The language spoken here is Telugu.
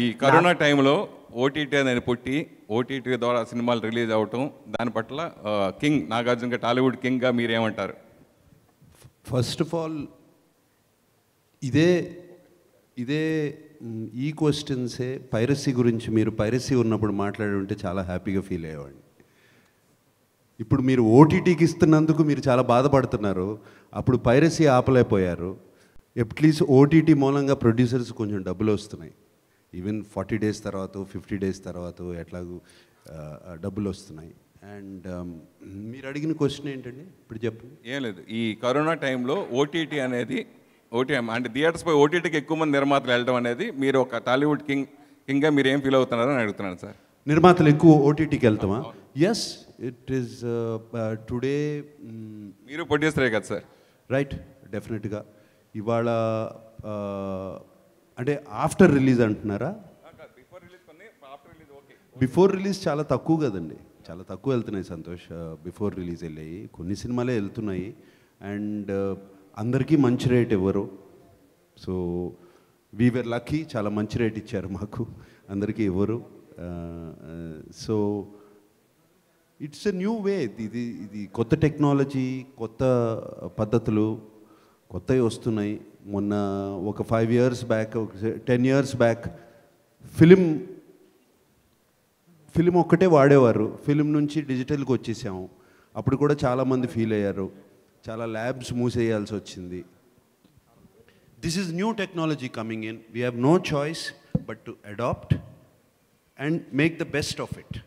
ఈ కరోనా టైంలో ఓటీటీ అనేది పుట్టి ఓటీటీ ద్వారా సినిమాలు రిలీజ్ అవటం దాని పట్ల కింగ్ నాగార్జున టాలీవుడ్ కింగ్గా మీరేమంటారు ఫస్ట్ ఆఫ్ ఆల్ ఇదే ఇదే ఈ క్వశ్చన్సే పైరసీ గురించి మీరు పైరసీ ఉన్నప్పుడు మాట్లాడి ఉంటే చాలా హ్యాపీగా ఫీల్ అయ్యేవాడిని ఇప్పుడు మీరు ఓటీటీకి ఇస్తున్నందుకు మీరు చాలా బాధపడుతున్నారు అప్పుడు పైరసీ ఆపలేకపోయారు ఎట్లీస్ట్ ఓటీటీ మూలంగా ప్రొడ్యూసర్స్ కొంచెం డబ్బులు వస్తున్నాయి ఈవెన్ ఫార్టీ డేస్ తర్వాత ఫిఫ్టీ డేస్ తర్వాత ఎట్లాగూ డబ్బులు వస్తున్నాయి అండ్ um, మీరు అడిగిన క్వశ్చన్ ఏంటండి ఇప్పుడు చెప్పండి ఏం లేదు ఈ కరోనా టైంలో ఓటీటీ అనేది ఓటీఎం అంటే థియేటర్స్ పోయి ఓటీటీకి ఎక్కువ మంది నిర్మాతలు వెళ్ళడం అనేది మీరు ఒక టాలీవుడ్ కింగ్ కింగ్గా మీరు ఏం ఫీల్ అవుతున్నారని అడుగుతున్నాను సార్ నిర్మాతలు ఎక్కువ ఓటీటీకి వెళ్తామా ఎస్ ఇట్ ఈస్ టుడే మీరు ప్రొడ్యూసరే కదా సార్ రైట్ డెఫినెట్గా ఇవాళ అంటే ఆఫ్టర్ రిలీజ్ అంటున్నారా బిఫోర్ రిలీజ్ చాలా తక్కువ కదండి చాలా తక్కువ వెళ్తున్నాయి సంతోష్ బిఫోర్ రిలీజ్ వెళ్ళాయి కొన్ని సినిమాలే వెళ్తున్నాయి అండ్ అందరికీ మంచి రేట్ ఇవ్వరు సో వీవర్ లక్కీ చాలా మంచి రేట్ ఇచ్చారు మాకు అందరికీ ఇవ్వరు so it's a new way ఇది ఇది కొత్త టెక్నాలజీ కొత్త పద్ధతులు కొత్తవి వస్తున్నాయి మొన్న ఒక ఫైవ్ ఇయర్స్ బ్యాక్ ఒక ten years back film film ఒక్కటే వాడేవారు ఫిలిం నుంచి డిజిటల్కి వచ్చేసాము అప్పుడు కూడా చాలామంది ఫీల్ అయ్యారు చాలా ల్యాబ్స్ మూసేయాల్సి వచ్చింది this is new technology coming in we have no choice but to adapt and make the best of it